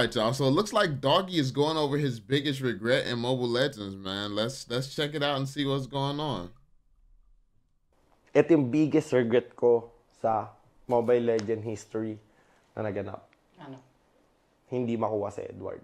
right, y'all. So it looks like Doggy is going over his biggest regret in Mobile Legends, man. Let's let's check it out and see what's going on. Ito yung biggest regret ko sa Mobile Legend history na naganap. Ano? Hindi makuha si Edward.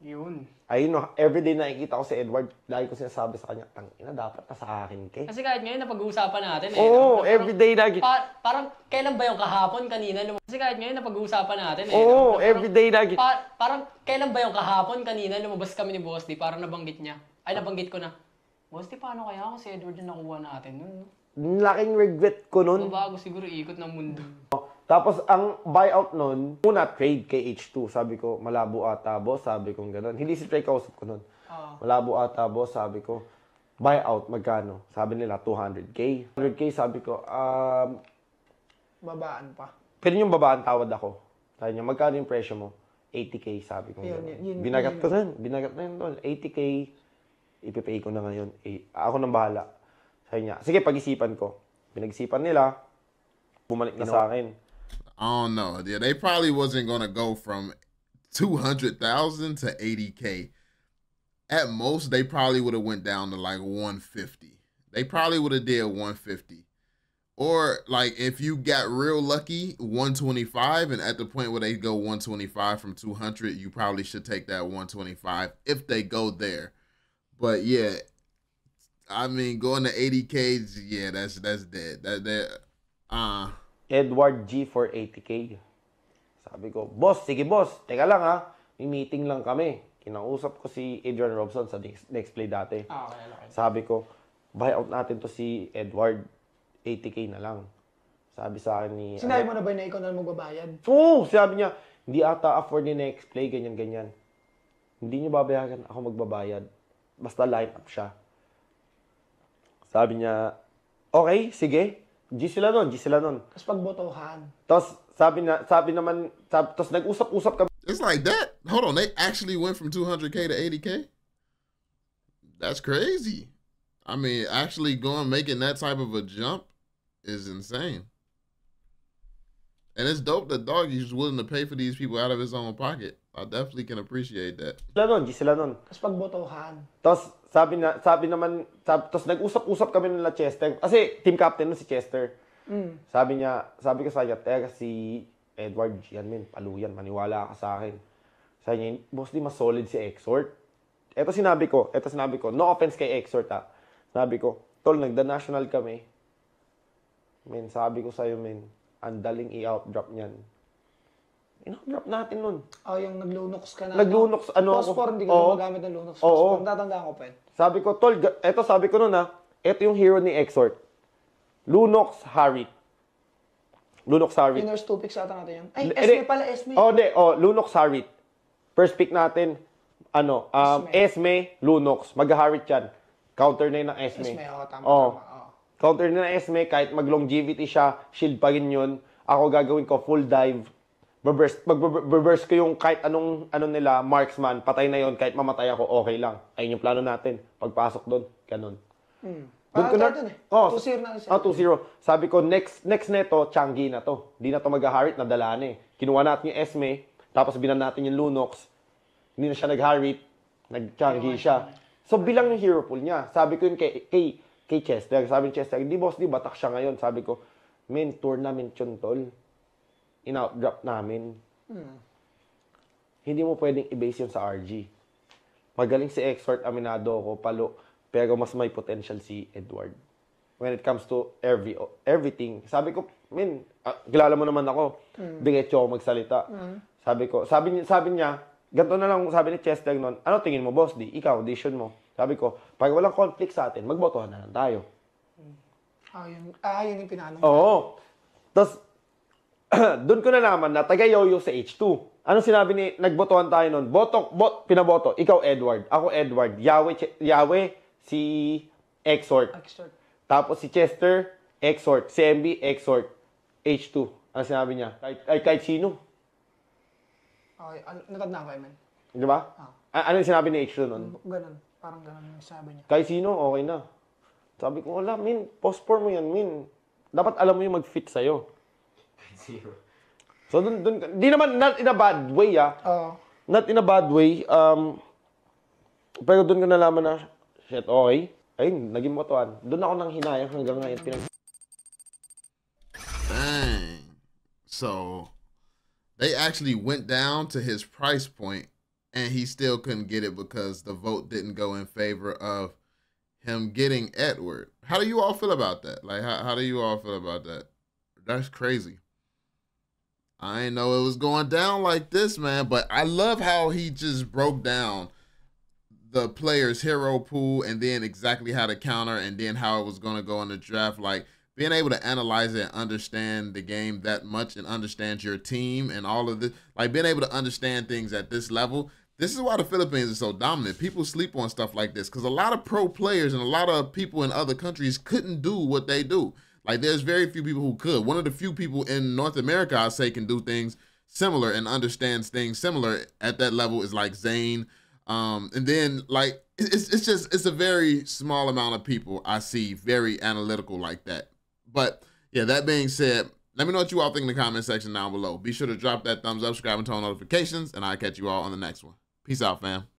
Yun. Ayun, no, everyday nakikita ko si Edward, lagi ko sinasabi sa kanya, tang ina, dapat ka sa akin, kay. Kasi kahit ngayon, napag-uusapan natin eh. Oo, no? everyday lagi. Pa- parang, kailan ba yung kahapon, kanina? Lum- Kasi kahit ngayon, napag-uusapan natin eh. Oo, no? everyday lagi. Pa- parang, kailan ba yung kahapon, kanina? Lumabas kami ni Boss D, parang nabanggit niya. Ay, nabanggit ko na. Boss paano kaya kung si Edward yung nakuha natin No? Laking regret ko nun. Bago siguro ikot ng mundo. Hmm. Tapos ang buyout nun, una trade kay H2. Sabi ko, malabo ata boss. Sabi ko gano'n. Hindi si Trey kausap ko nun. Oh. Malabo ata boss. Sabi ko, buyout magkano? Sabi nila 200k. 100k sabi ko, um, babaan pa. Pero yung babaan tawad ako. Sabi niya, magkano yung presyo mo? 80k sabi ko. Yun, yun, yun, binagat ko na Binagat na yun doon. 80k, ipipay ko na ngayon. Eh, ako nang bahala. Sabi niya, sige pag-isipan ko. Pinag-isipan nila, bumalik na ano? sa akin. I don't know. Yeah, they probably wasn't gonna go from two hundred thousand to eighty k. At most, they probably would have went down to like one fifty. They probably would have did one fifty, or like if you got real lucky, one twenty five. And at the point where they go one twenty five from two hundred, you probably should take that one twenty five if they go there. But yeah, I mean, going to eighty k's, yeah, that's that's dead. That that uh Edward G for 80K. Sabi ko, boss, sige boss, teka lang ha, may meeting lang kami. Kinausap ko si Adrian Robson sa next, next play dati. Ah, okay, okay. Sabi ko, buy out natin to si Edward, 80K na lang. Sabi sa akin ni... Sinabi mo na ba na ikaw na magbabayad? Oo, oh, sabi niya, hindi ata afford ni next play, ganyan-ganyan. Hindi niyo babayaran, ako magbabayad. Basta line up siya. Sabi niya, okay, sige, G sila nun, G sila nun. Tapos pagbotohan. Tapos sabi na sabi naman tapos nag-usap-usap kami. It's like that. Hold on, they actually went from 200k to 80k. That's crazy. I mean, actually going making that type of a jump is insane. And it's dope that Doggy's willing to pay for these people out of his own pocket. I definitely can appreciate that. Sila nun, G, sila nun. Tapos pagbotohan. Tapos sabi, na, sabi naman, sab, tapos nag-usap-usap kami nila Chester. Kasi team captain nun si Chester. Mm. Sabi niya, sabi ko sa kanya, teka si Edward yan min, paluyan, maniwala ka sa akin. Sabi niya, boss, di mas solid si Exhort. Eto sinabi ko, eto sinabi ko, no offense kay Exhort ha. Ah. Sabi ko, tol, nagda-national kami. Men, sabi ko sa'yo, men, ang daling i-outdrop niyan. In-outdrop natin nun. Oh, yung naglunox ka na. Naglunox, ano ako. Phosphor, hindi ka Oo. gumagamit ng lunox. Oo. Phosphor, tatandaan ko pa yun. Sabi ko, tol, ga- eto sabi ko nun ha, ah. eto yung hero ni Exhort. Lunox Harit. Lunox Harit. Inner 2 sa ata natin yun. Ay, Hindi. Esme pala, Esme. Oh, hindi. Oh, Lunox Harit. First pick natin, ano, um, Esme. Esme, Lunox. Mag-Harit yan. Counter na yun ng Esme. Esme, oh, tama, tama. Counter na Esme, kahit mag-longevity siya, shield pa rin yun. Ako gagawin ko full dive. Reverse, mag-reverse ko yung kahit anong ano nila, marksman, patay na yon kahit mamatay ako, okay lang. Ayun yung plano natin. Pagpasok doon, ganun. Hmm. Doon ko na, eh. oh, 2-0 na isa. Oh, 2-0. Sabi ko, next next neto, Changi na to. Hindi na to mag-harit, nadala na eh. Kinuha natin yung Esme, tapos binan natin yung Lunox. Hindi na siya nag-harit, nag-Changi siya. So, bilang yung hero pool niya. Sabi ko yun kay, kay kay Chester. Sabi ni Chester, hindi boss, di batak siya ngayon. Sabi ko, main tournament yun, tol. In-outdrop namin. Hmm. Hindi mo pwedeng i-base yun sa RG. Magaling si Exhort, aminado ko, palo. Pero mas may potential si Edward. When it comes to every everything. Sabi ko, men, uh, kilala mo naman ako. Mm. Diretso ako magsalita. Mm. Sabi ko, sabi, sabi niya, ganito na lang sabi ni Chester noon, ano tingin mo, boss, di? Ikaw, audition mo sabi ko, pag walang conflict sa atin, magbotohan na lang tayo. Hmm. Ah, yun, ah, yun yung pinanong. Oo. Tapos, doon ko na naman na taga-yoyo sa H2. Ano sinabi ni, nagbotohan tayo noon? Boto, bot, pinaboto. Ikaw, Edward. Ako, Edward. Yahweh, Ch- Yahweh si Exhort. Exhort. Tapos si Chester, Exhort. Si MB, Exhort. H2. Ano sinabi niya? Kahit, ay, kahit sino. Okay, ano, natandaan ko man. Di ba? Ah. A- ano sinabi ni H2 noon? Ganun. Parang ganun yung sabi niya. Kay sino, okay na. Sabi ko, wala, min, Postpone mo yan, min. Dapat alam mo yung mag-fit sa'yo. so, dun, dun, di naman, not in a bad way, ah. Oo. Not in a bad way. Um, pero dun ko nalaman na, shit, okay. Ayun, naging matuan. Dun ako nang hinayang hanggang ngayon. Pinag- So, they actually went down to his price point and he still couldn't get it because the vote didn't go in favor of him getting Edward. How do you all feel about that? Like, how, how do you all feel about that? That's crazy. I didn't know it was going down like this, man, but I love how he just broke down the player's hero pool and then exactly how to counter and then how it was going to go in the draft. Like, being able to analyze it and understand the game that much and understand your team and all of this, like being able to understand things at this level this is why the Philippines is so dominant. People sleep on stuff like this because a lot of pro players and a lot of people in other countries couldn't do what they do. Like there's very few people who could. One of the few people in North America, I say, can do things similar and understands things similar at that level is like Zane. Um, and then like it's it's just it's a very small amount of people I see very analytical like that. But yeah, that being said, let me know what you all think in the comment section down below. Be sure to drop that thumbs up, subscribe, and turn on notifications, and I'll catch you all on the next one. Peace out, fam.